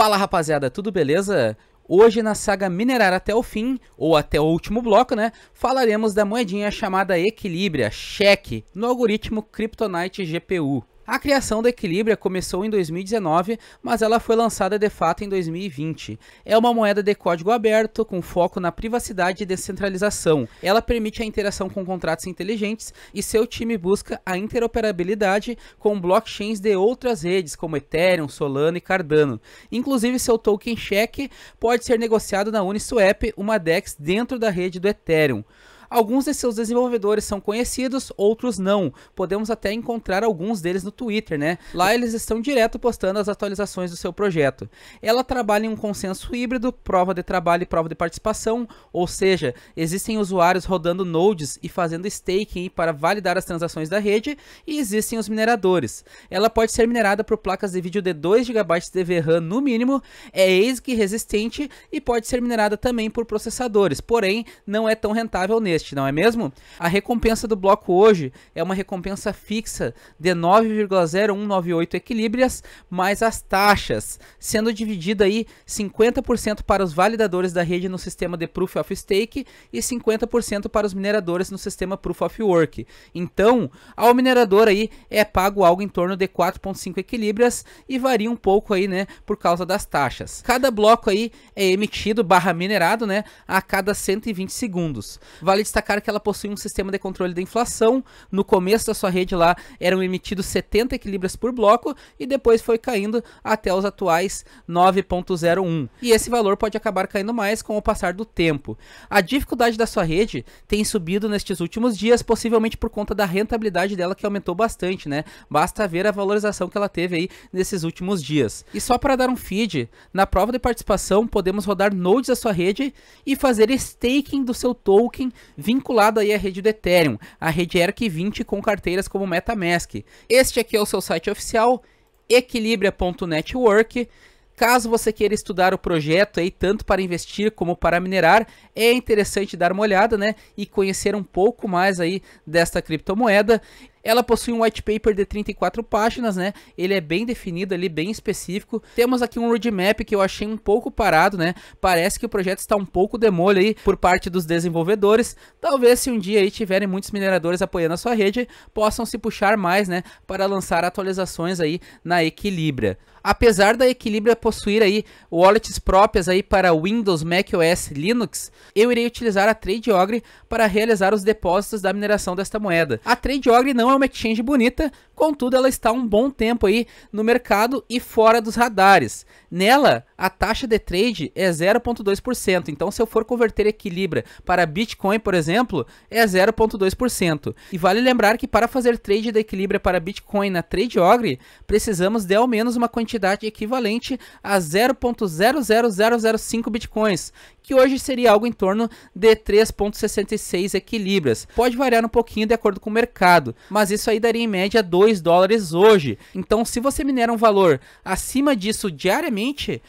Fala rapaziada, tudo beleza? Hoje na saga Minerar até o fim, ou até o último bloco, né? Falaremos da moedinha chamada Equilibria, cheque, no algoritmo Kryptonite GPU. A criação do Equilibra começou em 2019, mas ela foi lançada de fato em 2020. É uma moeda de código aberto, com foco na privacidade e descentralização. Ela permite a interação com contratos inteligentes e seu time busca a interoperabilidade com blockchains de outras redes, como Ethereum, Solana e Cardano. Inclusive, seu token cheque pode ser negociado na Uniswap, uma DEX dentro da rede do Ethereum. Alguns de seus desenvolvedores são conhecidos, outros não. Podemos até encontrar alguns deles no Twitter, né? Lá eles estão direto postando as atualizações do seu projeto. Ela trabalha em um consenso híbrido, prova de trabalho e prova de participação, ou seja, existem usuários rodando nodes e fazendo staking para validar as transações da rede e existem os mineradores. Ela pode ser minerada por placas de vídeo de 2 GB de VRAM no mínimo, é ASIC resistente e pode ser minerada também por processadores, porém não é tão rentável nesse não é mesmo? A recompensa do bloco hoje é uma recompensa fixa de 9,0198 equilíbrias mais as taxas, sendo dividida aí 50% para os validadores da rede no sistema de Proof of Stake e 50% para os mineradores no sistema Proof of Work. Então, ao minerador aí é pago algo em torno de 4.5 equilíbrias e varia um pouco aí, né, por causa das taxas. Cada bloco aí é emitido minerado, né, a cada 120 segundos. Vale destacar que ela possui um sistema de controle da inflação. No começo da sua rede lá eram emitidos 70 equilíbrios por bloco e depois foi caindo até os atuais 9.01. E esse valor pode acabar caindo mais com o passar do tempo. A dificuldade da sua rede tem subido nestes últimos dias, possivelmente por conta da rentabilidade dela que aumentou bastante, né? Basta ver a valorização que ela teve aí nesses últimos dias. E só para dar um feed, na prova de participação podemos rodar nodes da sua rede e fazer staking do seu token vinculado aí à rede do Ethereum, a rede ERC20 com carteiras como MetaMask. Este aqui é o seu site oficial, equilibria.network. Caso você queira estudar o projeto aí tanto para investir como para minerar, é interessante dar uma olhada, né, e conhecer um pouco mais aí desta criptomoeda. Ela possui um white paper de 34 páginas, né? Ele é bem definido ali, bem específico. Temos aqui um roadmap que eu achei um pouco parado, né? Parece que o projeto está um pouco molho aí por parte dos desenvolvedores. Talvez se um dia aí tiverem muitos mineradores apoiando a sua rede, possam se puxar mais, né? Para lançar atualizações aí na Equilibra. Apesar da Equilibra possuir aí wallets próprias aí para Windows, Mac OS, Linux, eu irei utilizar a Tradeogre para realizar os depósitos da mineração desta moeda. A Tradeogre não é uma exchange bonita, contudo ela está há um bom tempo aí no mercado e fora dos radares. Nela, a taxa de trade é 0,2%. Então, se eu for converter equilibra para Bitcoin, por exemplo, é 0,2%. E vale lembrar que para fazer trade da equilíbrio para Bitcoin na Trade Ogre, precisamos de ao menos uma quantidade equivalente a 0,00005 Bitcoins, que hoje seria algo em torno de 3,66 equilibras. Pode variar um pouquinho de acordo com o mercado, mas isso aí daria em média 2 dólares hoje. Então, se você minera um valor acima disso diariamente,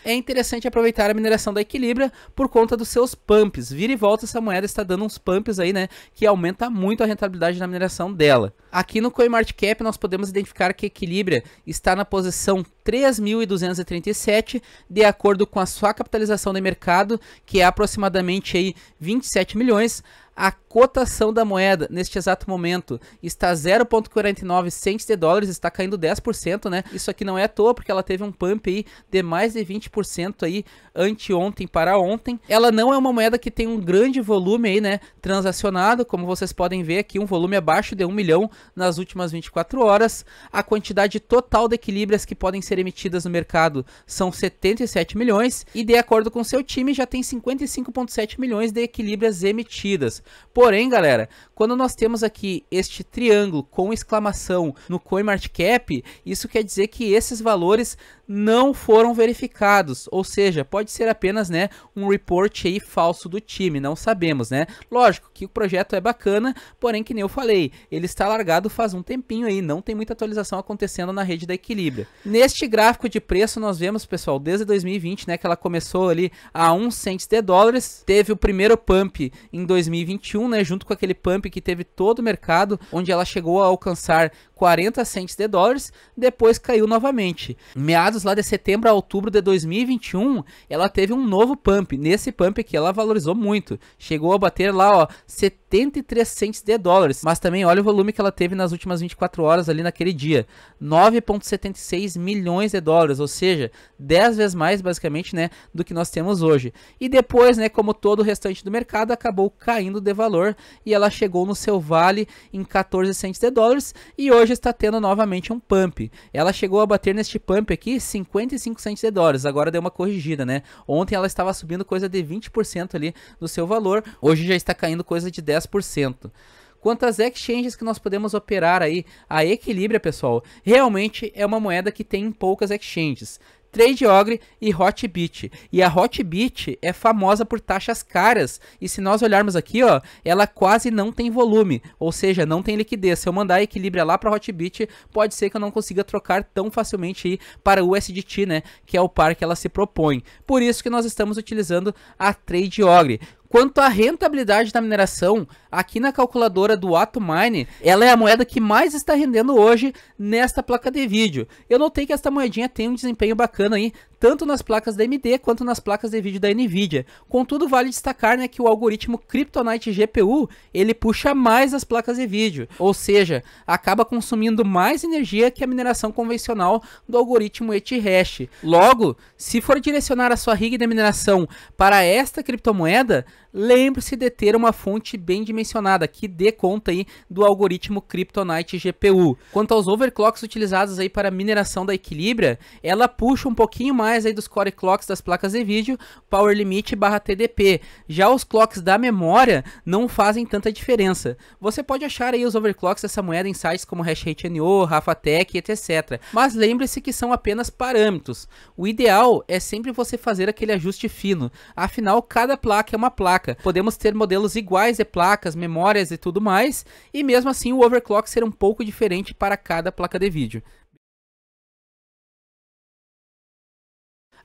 é interessante aproveitar a mineração da Equilibra por conta dos seus pumps. Vira e volta essa moeda está dando uns pumps aí, né, que aumenta muito a rentabilidade na mineração dela. Aqui no CoinMarketCap nós podemos identificar que a Equilibra está na posição 3.237, de acordo com a sua capitalização de mercado, que é aproximadamente aí 27 milhões. A cotação da moeda neste exato momento está 0,49 centes de dólares, está caindo 10%, né? Isso aqui não é à toa, porque ela teve um pump aí de mais de 20% aí anteontem para ontem. Ela não é uma moeda que tem um grande volume aí, né, transacionado, como vocês podem ver aqui, um volume abaixo de 1 milhão nas últimas 24 horas. A quantidade total de equilíbrios que podem ser emitidas no mercado são 77 milhões e de acordo com seu time já tem 55,7 milhões de equilíbrios emitidas. Porém, galera, quando nós temos aqui este triângulo com exclamação no CoinMarketCap, isso quer dizer que esses valores não foram verificados, ou seja, pode ser apenas, né, um report aí falso do time, não sabemos, né? Lógico que o projeto é bacana, porém que nem eu falei, ele está largado faz um tempinho aí, não tem muita atualização acontecendo na rede da Equilibra. Neste gráfico de preço nós vemos, pessoal, desde 2020, né, que ela começou ali a 1 cent de dólares, teve o primeiro pump em 2020 2021, né, junto com aquele pump que teve todo o mercado, onde ela chegou a alcançar 40 centes de dólares, depois caiu novamente. Meados lá de setembro a outubro de 2021, ela teve um novo pump. Nesse pump aqui ela valorizou muito. Chegou a bater lá, ó, 73 centes de dólares. Mas também olha o volume que ela teve nas últimas 24 horas ali naquele dia. 9.76 milhões de dólares, ou seja, 10 vezes mais basicamente, né, do que nós temos hoje. E depois, né, como todo o restante do mercado, acabou caindo de valor e ela chegou no seu vale em 14 centes de dólares e hoje hoje está tendo novamente um pump. Ela chegou a bater neste pump aqui 55 centos de dólares, agora deu uma corrigida, né? Ontem ela estava subindo coisa de 20% ali do seu valor, hoje já está caindo coisa de 10% quantas exchanges que nós podemos operar aí. A equilíbrio, pessoal, realmente é uma moeda que tem poucas exchanges. Trade Ogre e Hotbit. E a Hotbit é famosa por taxas caras, e se nós olharmos aqui, ó, ela quase não tem volume, ou seja, não tem liquidez. Se eu mandar a equilíbrio lá para Hotbit, pode ser que eu não consiga trocar tão facilmente aí para o USDT, né, que é o par que ela se propõe. Por isso que nós estamos utilizando a Trade Ogre. Quanto à rentabilidade da mineração, aqui na calculadora do Atomine, ela é a moeda que mais está rendendo hoje nesta placa de vídeo. Eu notei que esta moedinha tem um desempenho bacana aí, tanto nas placas da AMD quanto nas placas de vídeo da Nvidia. Contudo, vale destacar né, que o algoritmo Kryptonite GPU ele puxa mais as placas de vídeo, ou seja, acaba consumindo mais energia que a mineração convencional do algoritmo eth Logo, se for direcionar a sua rig de mineração para esta criptomoeda, lembre-se de ter uma fonte bem dimensionada que dê conta aí do algoritmo Kryptonite GPU. Quanto aos overclocks utilizados aí para mineração da Equilibra, ela puxa um pouquinho mais aí dos core clocks das placas de vídeo, power limit barra TDP. Já os clocks da memória não fazem tanta diferença. Você pode achar aí os overclocks dessa moeda em sites como HashRate.io, Rafatec, etc. Mas lembre-se que são apenas parâmetros. O ideal é sempre você fazer aquele ajuste fino. Afinal, cada placa é uma placa placa. Podemos ter modelos iguais de placas, memórias e tudo mais, e mesmo assim o overclock ser um pouco diferente para cada placa de vídeo.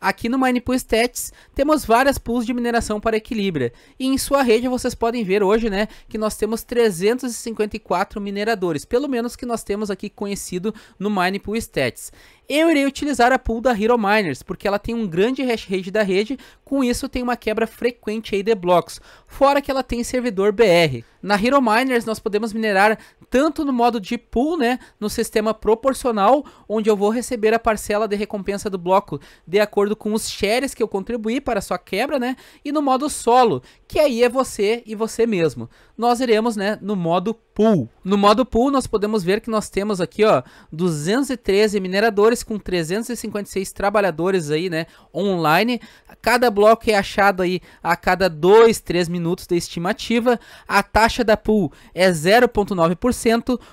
Aqui no MinePool Stats temos várias pools de mineração para equilíbrio e em sua rede vocês podem ver hoje né, que nós temos 354 mineradores, pelo menos que nós temos aqui conhecido no MinePool Stats. Eu irei utilizar a pool da Hero Miners, porque ela tem um grande hash rate da rede, com isso tem uma quebra frequente aí de blocos, fora que ela tem servidor BR. Na Hero Miners nós podemos minerar tanto no modo de pool, né, no sistema proporcional, onde eu vou receber a parcela de recompensa do bloco de acordo com os shares que eu contribuí para a sua quebra, né, e no modo solo, que aí é você e você mesmo. Nós iremos, né, no modo pool. No modo pool, nós podemos ver que nós temos aqui, ó, 213 mineradores com 356 trabalhadores aí, né, online. Cada bloco é achado aí a cada 2, 3 minutos da estimativa. A taxa da pool é 0,9%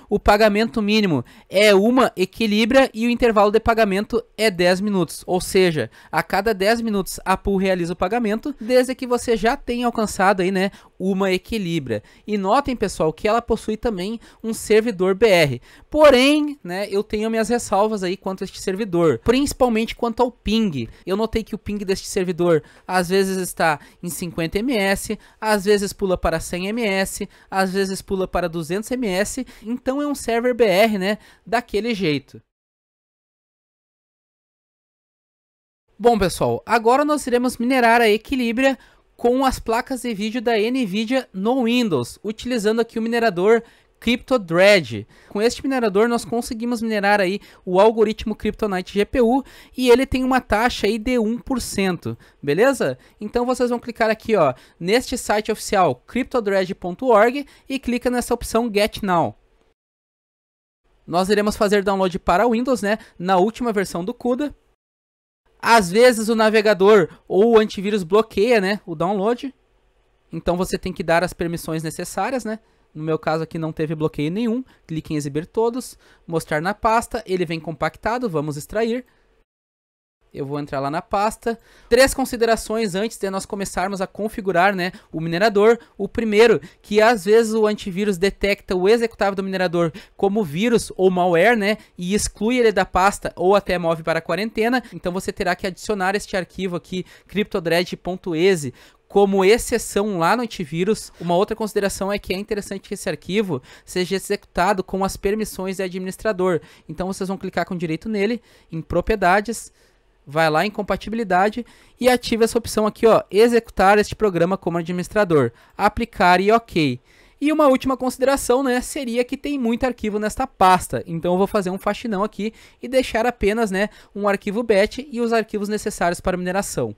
o pagamento mínimo é uma equilibra e o intervalo de pagamento é 10 minutos. Ou seja, a cada 10 minutos a pool realiza o pagamento, desde que você já tenha alcançado aí, né, uma equilibra. E notem, pessoal, que ela possui também um servidor BR. Porém, né, eu tenho minhas ressalvas aí quanto a este servidor, principalmente quanto ao ping. Eu notei que o ping deste servidor às vezes está em 50 ms, às vezes pula para 100 ms, às vezes pula para 200 ms, então é um server BR, né, daquele jeito. Bom pessoal, agora nós iremos minerar a Equilibria com as placas de vídeo da NVIDIA no Windows, utilizando aqui o minerador CryptoDread. Com este minerador nós conseguimos minerar aí o algoritmo Kryptonite GPU e ele tem uma taxa aí de 1%, beleza? Então vocês vão clicar aqui ó, neste site oficial cryptodread.org e clica nessa opção Get Now. Nós iremos fazer download para Windows, né, na última versão do CUDA, às vezes o navegador ou o antivírus bloqueia, né, o download. Então você tem que dar as permissões necessárias, né? No meu caso aqui não teve bloqueio nenhum. Clique em exibir todos, mostrar na pasta, ele vem compactado, vamos extrair eu vou entrar lá na pasta. Três considerações antes de nós começarmos a configurar né, o minerador. O primeiro, que às vezes o antivírus detecta o executável do minerador como vírus ou malware, né? E exclui ele da pasta ou até move para a quarentena. Então você terá que adicionar este arquivo aqui, Cryptodred.exe, como exceção lá no antivírus. Uma outra consideração é que é interessante que esse arquivo seja executado com as permissões de administrador. Então vocês vão clicar com direito nele, em propriedades, vai lá em compatibilidade e ativa essa opção aqui, ó, executar este programa como administrador, aplicar e OK. E uma última consideração, né, seria que tem muito arquivo nesta pasta, então eu vou fazer um faxinão aqui e deixar apenas, né, um arquivo BET e os arquivos necessários para mineração.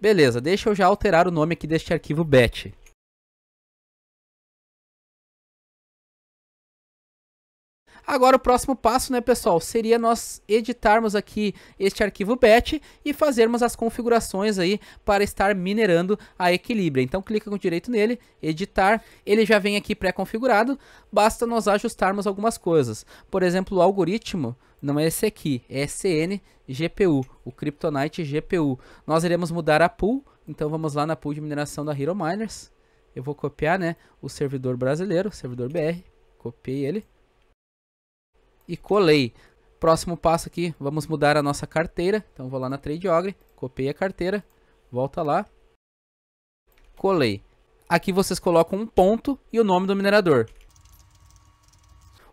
Beleza, deixa eu já alterar o nome aqui deste arquivo BET. Agora o próximo passo, né, pessoal, seria nós editarmos aqui este arquivo batch e fazermos as configurações aí para estar minerando a Equilibra. Então clica com o direito nele, editar, ele já vem aqui pré-configurado, basta nós ajustarmos algumas coisas. Por exemplo, o algoritmo não é esse aqui, é CN GPU, o Kryptonite GPU. Nós iremos mudar a pool, então vamos lá na pool de mineração da Hero Miners. Eu vou copiar, né, o servidor brasileiro, servidor BR, copiei ele e colei. Próximo passo aqui, vamos mudar a nossa carteira. Então vou lá na Trade Ogre, copiei a carteira, volta lá, colei. Aqui vocês colocam um ponto e o nome do minerador.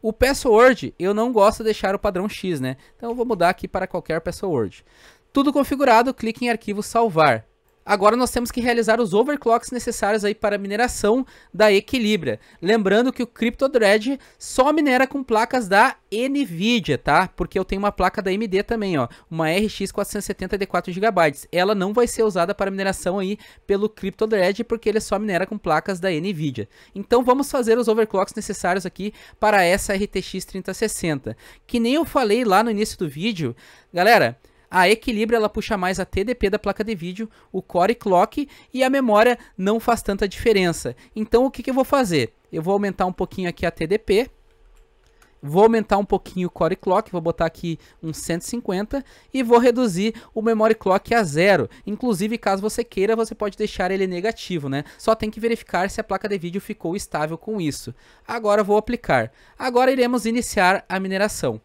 O password, eu não gosto de deixar o padrão X, né? Então eu vou mudar aqui para qualquer password. Tudo configurado, clique em arquivo salvar. Agora nós temos que realizar os overclocks necessários aí para a mineração da Equilibra. Lembrando que o CryptoDread só minera com placas da NVIDIA, tá? Porque eu tenho uma placa da AMD também, ó. Uma RX 470 de 4 GB. Ela não vai ser usada para mineração aí pelo CryptoDread, porque ele só minera com placas da NVIDIA. Então vamos fazer os overclocks necessários aqui para essa RTX 3060. Que nem eu falei lá no início do vídeo, galera... A equilíbrio ela puxa mais a TDP da placa de vídeo, o Core Clock e a memória não faz tanta diferença. Então o que, que eu vou fazer? Eu vou aumentar um pouquinho aqui a TDP, Vou aumentar um pouquinho o Core Clock, vou botar aqui um 150 e vou reduzir o Memory Clock a zero. Inclusive, caso você queira, você pode deixar ele negativo, né? Só tem que verificar se a placa de vídeo ficou estável com isso. Agora vou aplicar. Agora iremos iniciar a mineração.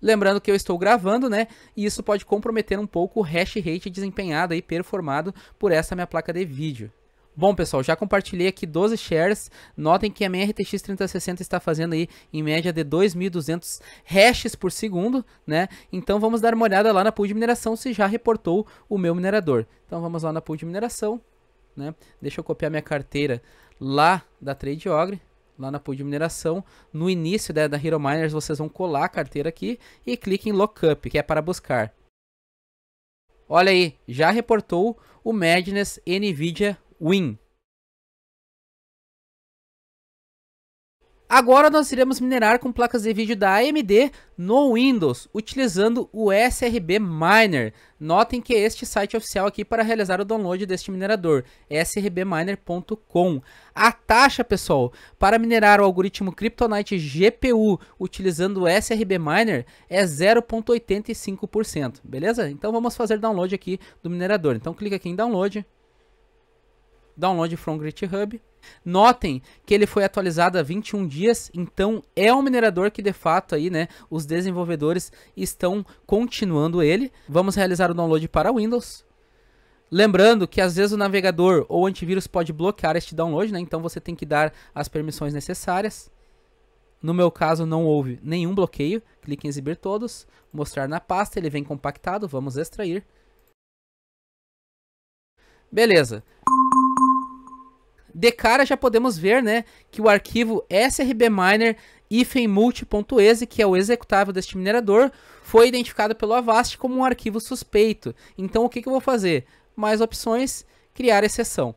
Lembrando que eu estou gravando, né? E isso pode comprometer um pouco o hash rate desempenhado e performado por essa minha placa de vídeo. Bom, pessoal, já compartilhei aqui 12 shares. Notem que a minha RTX 3060 está fazendo aí em média de 2.200 hashes por segundo, né? Então vamos dar uma olhada lá na pool de mineração se já reportou o meu minerador. Então vamos lá na pool de mineração, né? Deixa eu copiar minha carteira lá da Trade Ogre lá na pool de mineração. No início da, né, da Hero Miners, vocês vão colar a carteira aqui e clique em Lookup, que é para buscar. Olha aí, já reportou o Madness NVIDIA Win. Agora nós iremos minerar com placas de vídeo da AMD no Windows, utilizando o SRB Miner. Notem que é este site oficial aqui para realizar o download deste minerador, srbminer.com. A taxa, pessoal, para minerar o algoritmo Kryptonite GPU utilizando o SRB Miner é 0.85%, beleza? Então vamos fazer download aqui do minerador. Então clica aqui em download, download from GitHub. Notem que ele foi atualizado há 21 dias, então é um minerador que de fato aí, né, os desenvolvedores estão continuando ele. Vamos realizar o download para Windows. Lembrando que às vezes o navegador ou o antivírus pode bloquear este download, né? Então você tem que dar as permissões necessárias. No meu caso não houve nenhum bloqueio. Clique em exibir todos, mostrar na pasta, ele vem compactado, vamos extrair. Beleza. De cara já podemos ver né, que o arquivo srbminer-multi.exe, que é o executável deste minerador, foi identificado pelo Avast como um arquivo suspeito. Então o que, que eu vou fazer? Mais opções, criar exceção.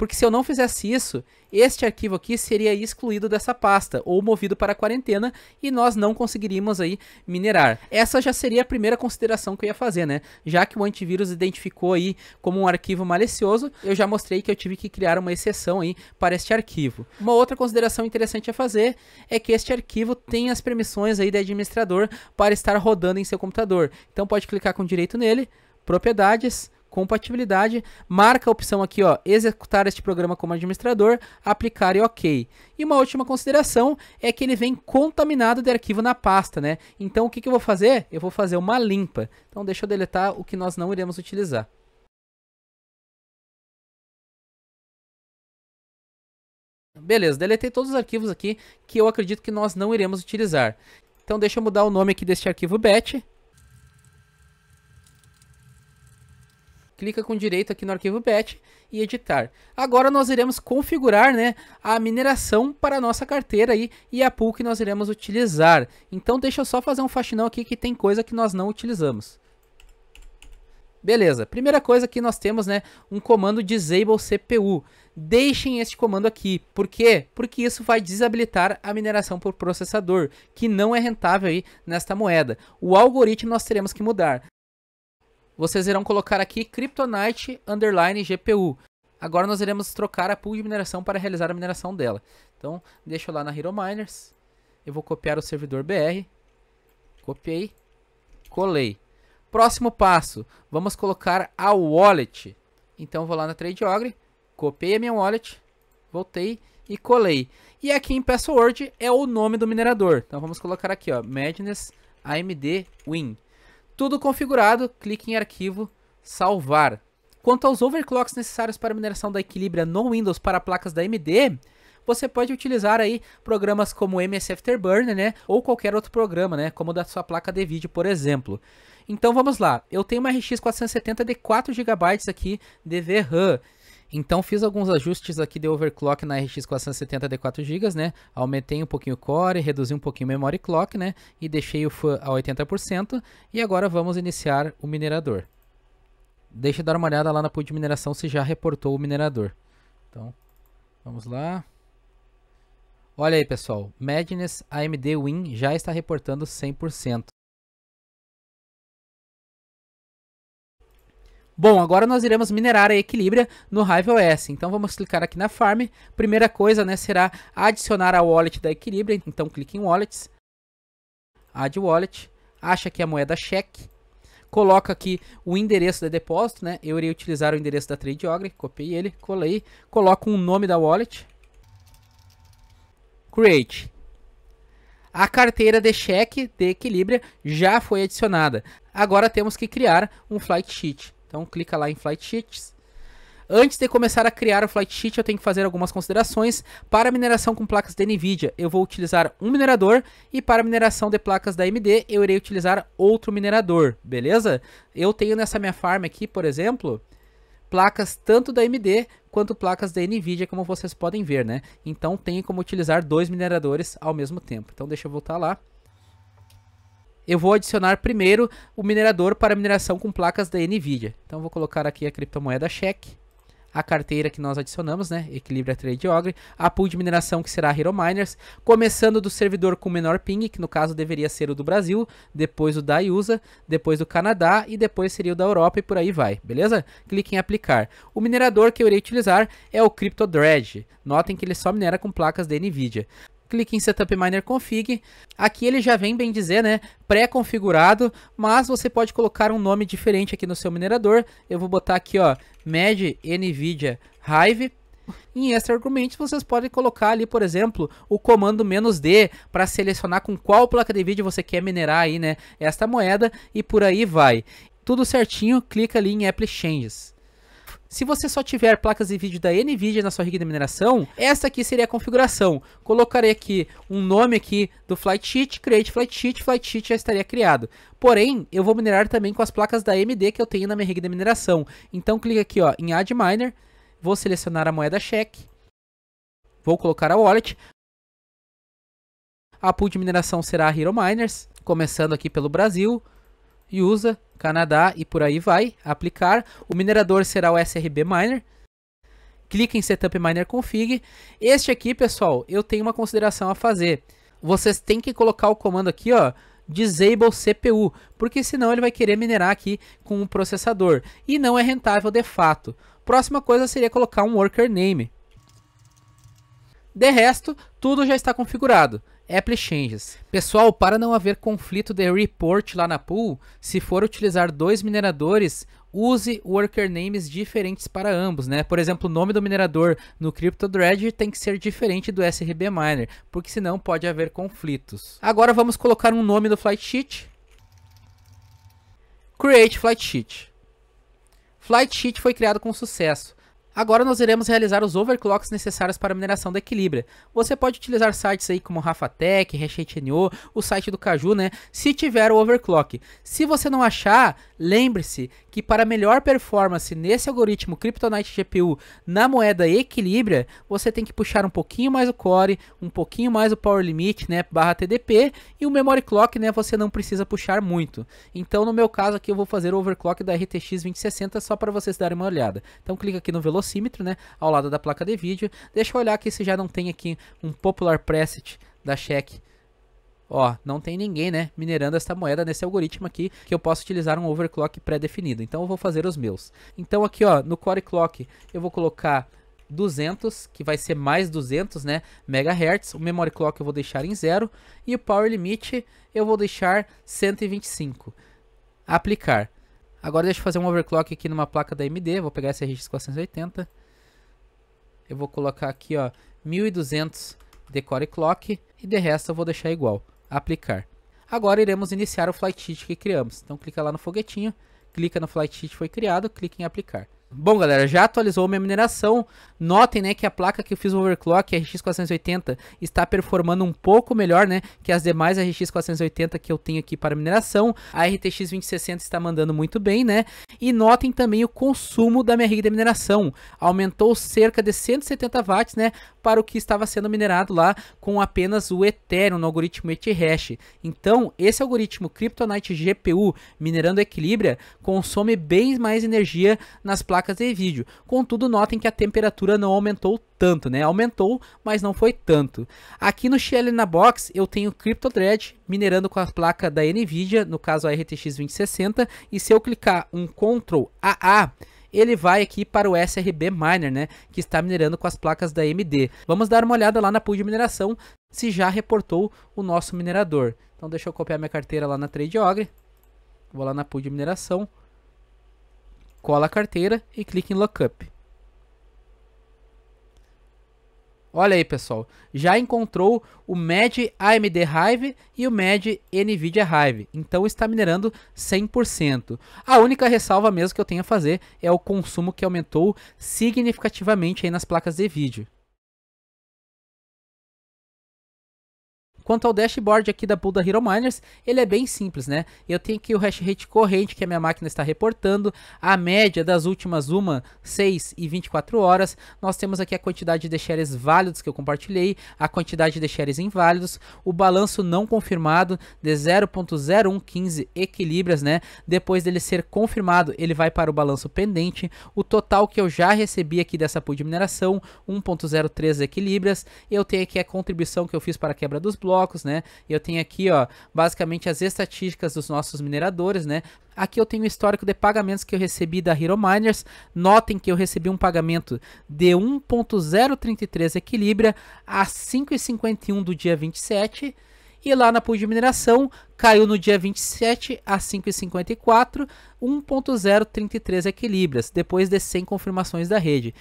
Porque se eu não fizesse isso, este arquivo aqui seria excluído dessa pasta ou movido para a quarentena e nós não conseguiríamos aí minerar. Essa já seria a primeira consideração que eu ia fazer, né? Já que o antivírus identificou aí como um arquivo malicioso, eu já mostrei que eu tive que criar uma exceção aí para este arquivo. Uma outra consideração interessante a fazer é que este arquivo tem as permissões aí de administrador para estar rodando em seu computador. Então pode clicar com direito nele, propriedades, compatibilidade, marca a opção aqui, ó, executar este programa como administrador, aplicar e OK. E uma última consideração é que ele vem contaminado de arquivo na pasta, né? Então o que, que eu vou fazer? Eu vou fazer uma limpa. Então deixa eu deletar o que nós não iremos utilizar. Beleza, deletei todos os arquivos aqui que eu acredito que nós não iremos utilizar. Então deixa eu mudar o nome aqui deste arquivo batch clica com direito aqui no arquivo batch e editar. Agora nós iremos configurar né, a mineração para a nossa carteira aí, e a pool que nós iremos utilizar. Então deixa eu só fazer um faxinão aqui que tem coisa que nós não utilizamos. Beleza, primeira coisa que nós temos, né, um comando disable CPU. Deixem este comando aqui. Por quê? Porque isso vai desabilitar a mineração por processador, que não é rentável aí nesta moeda. O algoritmo nós teremos que mudar vocês irão colocar aqui Kryptonite underline GPU. Agora nós iremos trocar a pool de mineração para realizar a mineração dela. Então, deixo lá na Hero Miners. Eu vou copiar o servidor BR. Copiei. Colei. Próximo passo. Vamos colocar a wallet. Então, vou lá na TradeOgre. Copiei a minha wallet. Voltei e colei. E aqui em Password é o nome do minerador. Então, vamos colocar aqui, ó. Madness AMD Win. Tudo configurado, clique em arquivo, salvar. Quanto aos overclocks necessários para mineração da Equilibra no Windows para placas da AMD, você pode utilizar aí programas como MS Afterburner, né, ou qualquer outro programa, né, como o da sua placa de vídeo, por exemplo. Então vamos lá, eu tenho uma RX 470 de 4 GB aqui de VRAM, então fiz alguns ajustes aqui de overclock na RX 470 de 4 GB, né? Aumentei um pouquinho o core, reduzi um pouquinho o memory clock, né? E deixei o FUN a 80%. E agora vamos iniciar o minerador. Deixa eu dar uma olhada lá na pool de mineração se já reportou o minerador. Então, vamos lá. Olha aí, pessoal. Madness AMD Win já está reportando 100%. Bom, agora nós iremos minerar a Equilibria no HiveOS. Então vamos clicar aqui na Farm. Primeira coisa né, será adicionar a Wallet da Equilibria. Então clique em Wallets. Add Wallet. Acha que é a moeda cheque. Coloca aqui o endereço da depósito, né? Eu irei utilizar o endereço da TradeOgre, copiei ele, colei. Coloco o um nome da wallet. Create. A carteira de cheque de Equilibria já foi adicionada. Agora temos que criar um flight sheet. Então clica lá em Flight Sheets. Antes de começar a criar o Flight Sheet, eu tenho que fazer algumas considerações. Para mineração com placas da NVIDIA, eu vou utilizar um minerador. E para mineração de placas da AMD, eu irei utilizar outro minerador, beleza? Eu tenho nessa minha farm aqui, por exemplo, placas tanto da AMD quanto placas da NVIDIA, como vocês podem ver, né? Então tem como utilizar dois mineradores ao mesmo tempo. Então deixa eu voltar lá eu vou adicionar primeiro o minerador para mineração com placas da NVIDIA. Então vou colocar aqui a criptomoeda cheque, a carteira que nós adicionamos, né, Equilibra é Trade Ogre, a pool de mineração que será Hero Miners, começando do servidor com menor ping, que no caso deveria ser o do Brasil, depois o da USA, depois do Canadá e depois seria o da Europa e por aí vai, beleza? Clique em aplicar. O minerador que eu irei utilizar é o CryptoDredge. Notem que ele só minera com placas da NVIDIA clique em Setup Miner Config. Aqui ele já vem, bem dizer, né, pré-configurado, mas você pode colocar um nome diferente aqui no seu minerador. Eu vou botar aqui, ó, MED NVIDIA Hive. Em extra argumentos, vocês podem colocar ali, por exemplo, o comando "-d", para selecionar com qual placa de vídeo você quer minerar aí, né, esta moeda, e por aí vai. Tudo certinho, clica ali em Apple Changes. Se você só tiver placas de vídeo da NVIDIA na sua rig de mineração, essa aqui seria a configuração. Colocarei aqui um nome aqui do Flight Sheet, Create Flight Sheet, Flight Sheet já estaria criado. Porém, eu vou minerar também com as placas da AMD que eu tenho na minha rig de mineração. Então clica aqui ó, em Add Miner, vou selecionar a moeda cheque, vou colocar a wallet. A pool de mineração será a Hero Miners, começando aqui pelo Brasil. USA, Canadá e por aí vai, aplicar. O minerador será o SRB Miner. Clique em Setup Miner Config. Este aqui, pessoal, eu tenho uma consideração a fazer. Vocês têm que colocar o comando aqui, ó, disable CPU, porque senão ele vai querer minerar aqui com o processador e não é rentável de fato. Próxima coisa seria colocar um worker name. De resto, tudo já está configurado. Apple Changes. Pessoal, para não haver conflito de report lá na pool, se for utilizar dois mineradores, use worker names diferentes para ambos, né? Por exemplo, o nome do minerador no CryptoDredge tem que ser diferente do SRB Miner, porque senão pode haver conflitos. Agora vamos colocar um nome no flight sheet. Create flight sheet. Flight sheet foi criado com sucesso. Agora nós iremos realizar os overclocks necessários para a mineração da Equilibra. Você pode utilizar sites aí como Rafatec, Recheitnio, o site do Caju, né? Se tiver o overclock. Se você não achar, lembre-se que para melhor performance nesse algoritmo Kryptonite GPU na moeda Equilibra, você tem que puxar um pouquinho mais o core, um pouquinho mais o power limit, né, barra TDP, e o memory clock, né, você não precisa puxar muito. Então, no meu caso aqui eu vou fazer o overclock da RTX 2060 só para vocês darem uma olhada. Então clica aqui no velocidade velocímetro, né, ao lado da placa de vídeo. Deixa eu olhar aqui se já não tem aqui um popular preset da Check. Ó, não tem ninguém, né, minerando essa moeda nesse algoritmo aqui, que eu posso utilizar um overclock pré-definido. Então eu vou fazer os meus. Então aqui, ó, no core clock, eu vou colocar 200, que vai ser mais 200, né, megahertz. O memory clock eu vou deixar em 0 e o power limit eu vou deixar 125. Aplicar. Agora deixa eu fazer um overclock aqui numa placa da AMD. Vou pegar essa RX 480. Eu vou colocar aqui, ó, 1200 de core clock. E de resto eu vou deixar igual. Aplicar. Agora iremos iniciar o flight sheet que criamos. Então clica lá no foguetinho. Clica no flight sheet foi criado. Clica em aplicar. Bom, galera, já atualizou minha mineração. Notem, né, que a placa que eu fiz o overclock, a RX 480, está performando um pouco melhor, né, que as demais RX 480 que eu tenho aqui para mineração. A RTX 2060 está mandando muito bem, né? E notem também o consumo da minha rede de mineração. Aumentou cerca de 170 watts, né, para o que estava sendo minerado lá com apenas o Ethereum no algoritmo ETH. Então, esse algoritmo Kryptonite GPU minerando equilíbrio consome bem mais energia nas placas placas de vídeo. Contudo, notem que a temperatura não aumentou tanto, né? Aumentou, mas não foi tanto. Aqui no Shell na Box eu tenho CryptoThread minerando com a placa da NVIDIA, no caso a RTX 2060, e se eu clicar um Ctrl AA, ele vai aqui para o SRB Miner, né, que está minerando com as placas da AMD. Vamos dar uma olhada lá na pool de mineração, se já reportou o nosso minerador. Então deixa eu copiar minha carteira lá na Tradeogre, vou lá na pool de mineração, cola a carteira e clique em Lookup. Olha aí, pessoal. Já encontrou o MED AMD Hive e o MED NVIDIA Hive. Então está minerando 100%. A única ressalva mesmo que eu tenho a fazer é o consumo que aumentou significativamente aí nas placas de vídeo. Quanto ao dashboard aqui da pool da Hero Miners, ele é bem simples, né? Eu tenho aqui o hash rate corrente que a minha máquina está reportando, a média das últimas 1, 6 e 24 horas. Nós temos aqui a quantidade de shares válidos que eu compartilhei, a quantidade de shares inválidos, o balanço não confirmado de 0.0115 equilíbrios, né? Depois dele ser confirmado, ele vai para o balanço pendente, o total que eu já recebi aqui dessa pool de mineração, 1.03 equilíbrios. Eu tenho aqui a contribuição que eu fiz para a quebra dos blocos, blocos, né? eu tenho aqui, ó, basicamente as estatísticas dos nossos mineradores, né? Aqui eu tenho o histórico de pagamentos que eu recebi da Hero Miners. Notem que eu recebi um pagamento de 1.033 Equilibra a 5,51 do dia 27. E lá na pool de mineração, caiu no dia 27 a 5,54, 1.033 equilibras, depois de 100 confirmações da rede.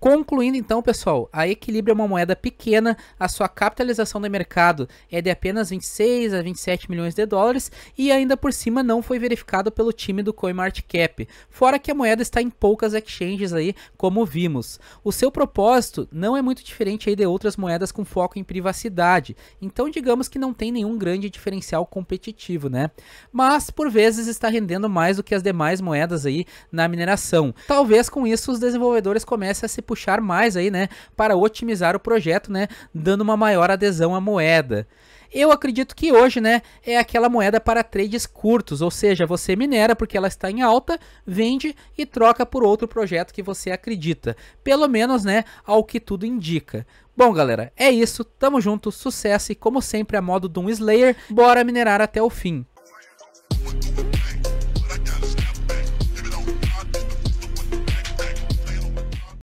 Concluindo então, pessoal, a Equilíbrio é uma moeda pequena, a sua capitalização de mercado é de apenas 26 a 27 milhões de dólares e ainda por cima não foi verificado pelo time do CoinMarketCap, fora que a moeda está em poucas exchanges aí, como vimos. O seu propósito não é muito diferente aí de outras moedas com foco em privacidade, então digamos que não tem nenhum grande diferencial competitivo, né? Mas por vezes está rendendo mais do que as demais moedas aí na mineração. Talvez com isso os desenvolvedores comecem a se puxar mais aí, né, para otimizar o projeto, né, dando uma maior adesão à moeda. Eu acredito que hoje, né, é aquela moeda para trades curtos, ou seja, você minera porque ela está em alta, vende e troca por outro projeto que você acredita. Pelo menos, né, ao que tudo indica. Bom, galera, é isso. Tamo junto, sucesso e como sempre a modo Doom Slayer, bora minerar até o fim.